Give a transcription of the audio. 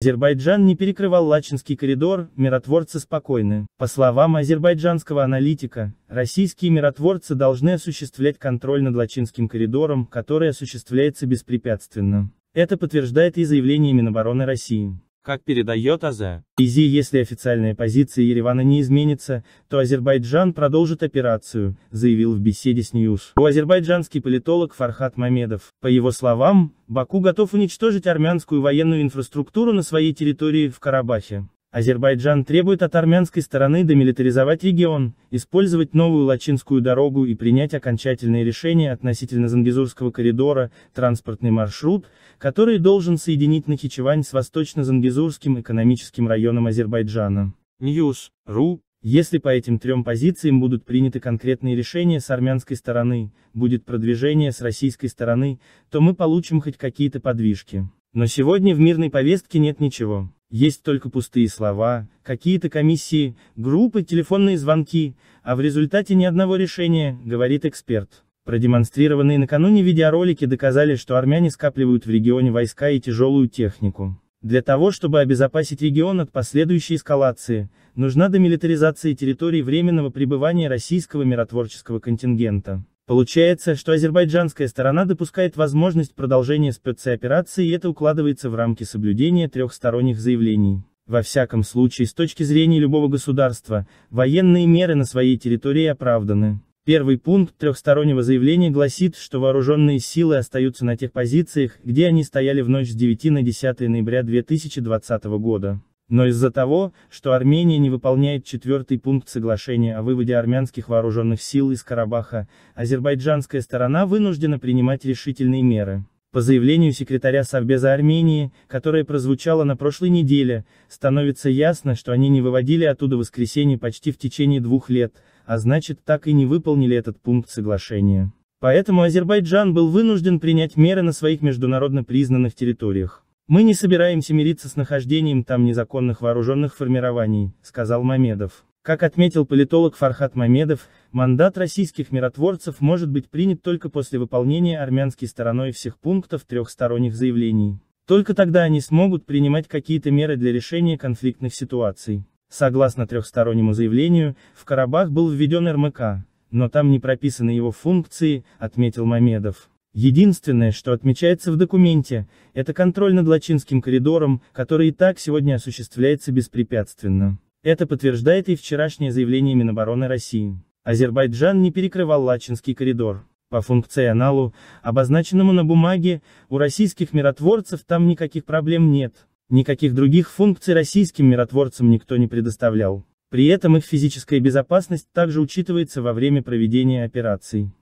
Азербайджан не перекрывал Лачинский коридор, миротворцы спокойны. По словам азербайджанского аналитика, российские миротворцы должны осуществлять контроль над Лачинским коридором, который осуществляется беспрепятственно. Это подтверждает и заявление Минобороны России. Как передает АЗ, ИЗИ если официальная позиция Еревана не изменится, то Азербайджан продолжит операцию, заявил в беседе с Ньюс. У азербайджанский политолог Фархат Мамедов. По его словам, Баку готов уничтожить армянскую военную инфраструктуру на своей территории в Карабахе. Азербайджан требует от армянской стороны демилитаризовать регион, использовать новую Лачинскую дорогу и принять окончательное решение относительно Зангизурского коридора, транспортный маршрут, который должен соединить Нахичевань с восточно-зангизурским экономическим районом Азербайджана. News.ru Если по этим трем позициям будут приняты конкретные решения с армянской стороны, будет продвижение с российской стороны, то мы получим хоть какие-то подвижки. Но сегодня в мирной повестке нет ничего. Есть только пустые слова, какие-то комиссии, группы, телефонные звонки, а в результате ни одного решения, говорит эксперт. Продемонстрированные накануне видеоролики доказали, что армяне скапливают в регионе войска и тяжелую технику. Для того, чтобы обезопасить регион от последующей эскалации, нужна демилитаризация территорий временного пребывания российского миротворческого контингента. Получается, что азербайджанская сторона допускает возможность продолжения спецоперации и это укладывается в рамки соблюдения трехсторонних заявлений. Во всяком случае, с точки зрения любого государства, военные меры на своей территории оправданы. Первый пункт трехстороннего заявления гласит, что вооруженные силы остаются на тех позициях, где они стояли в ночь с 9 на 10 ноября 2020 года. Но из-за того, что Армения не выполняет четвертый пункт соглашения о выводе армянских вооруженных сил из Карабаха, азербайджанская сторона вынуждена принимать решительные меры. По заявлению секретаря Совбеза Армении, которое прозвучало на прошлой неделе, становится ясно, что они не выводили оттуда воскресенье почти в течение двух лет, а значит так и не выполнили этот пункт соглашения. Поэтому Азербайджан был вынужден принять меры на своих международно признанных территориях. Мы не собираемся мириться с нахождением там незаконных вооруженных формирований, сказал Мамедов. Как отметил политолог Фархат Мамедов, мандат российских миротворцев может быть принят только после выполнения армянской стороной всех пунктов трехсторонних заявлений. Только тогда они смогут принимать какие-то меры для решения конфликтных ситуаций. Согласно трехстороннему заявлению, в Карабах был введен РМК, но там не прописаны его функции, отметил Мамедов. Единственное, что отмечается в документе, это контроль над Лачинским коридором, который и так сегодня осуществляется беспрепятственно. Это подтверждает и вчерашнее заявление Минобороны России. Азербайджан не перекрывал Лачинский коридор. По функционалу, обозначенному на бумаге, у российских миротворцев там никаких проблем нет. Никаких других функций российским миротворцам никто не предоставлял. При этом их физическая безопасность также учитывается во время проведения операций.